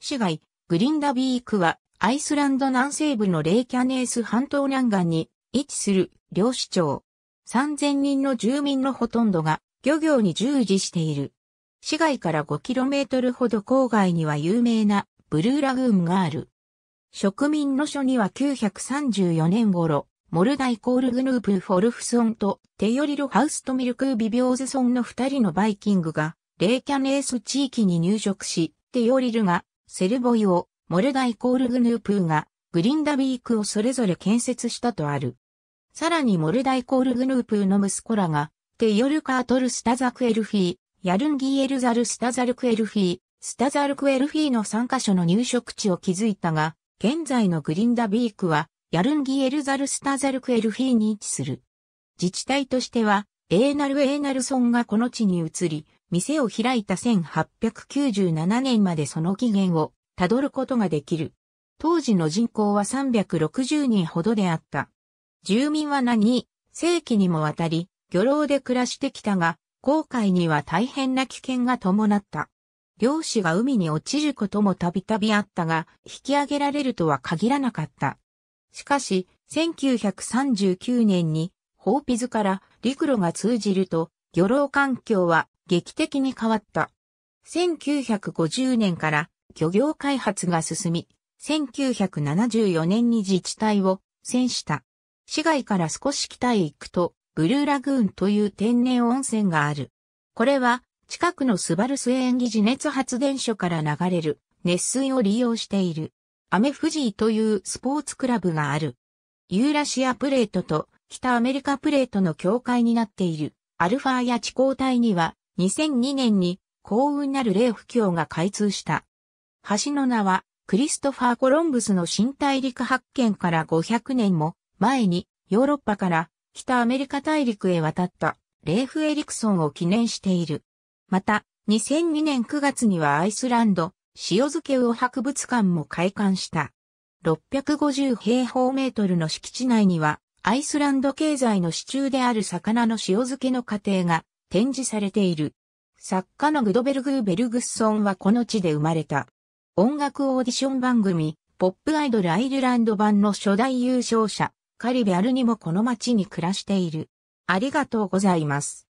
市街、グリンダビークは、アイスランド南西部のレイキャネース半島南岸に位置する漁市町。3000人の住民のほとんどが漁業に従事している。市街から 5km ほど郊外には有名なブルーラグーンがある。植民の書には934年頃、モルダイコールグヌープフォルフソンとテヨリル・ハウスト・ミルクビビョーズソンの二人のバイキングがレイキャネース地域に入植し、テヨリルがセルボイオ、モルダイコールグヌープーが、グリンダビークをそれぞれ建設したとある。さらにモルダイコールグヌープーの息子らが、テヨルカートルスタザクエルフィー、ヤルンギエルザルスタザルクエルフィー、スタザルクエルフィーの3カ所の入植地を築いたが、現在のグリンダビークは、ヤルンギエルザルスタザルクエルフィーに位置する。自治体としては、エーナル・エーナルソンがこの地に移り、店を開いた1897年までその起源をたどることができる。当時の人口は360人ほどであった。住民は何世紀にもわたり、漁労で暮らしてきたが、航海には大変な危険が伴った。漁師が海に落ちることもたびたびあったが、引き上げられるとは限らなかった。しかし、1939年に、ホーピズから陸路が通じると、漁労環境は劇的に変わった。1950年から漁業開発が進み、1974年に自治体を遷した。市街から少し北へ行くと、ブルーラグーンという天然温泉がある。これは、近くのスバルスエンギ地熱発電所から流れる熱水を利用している。アメフジーというスポーツクラブがある。ユーラシアプレートと北アメリカプレートの境界になっているアルファや地高帯には2002年に幸運なる霊不況が開通した。橋の名は、クリストファー・コロンブスの新大陸発見から500年も前にヨーロッパから北アメリカ大陸へ渡ったレーフ・エリクソンを記念している。また、2002年9月にはアイスランド塩漬け魚博物館も開館した。650平方メートルの敷地内にはアイスランド経済の支柱である魚の塩漬けの過程が展示されている。作家のグドベルグー・ベルグッソンはこの地で生まれた。音楽オーディション番組、ポップアイドルアイルランド版の初代優勝者、カリベアルにもこの街に暮らしている。ありがとうございます。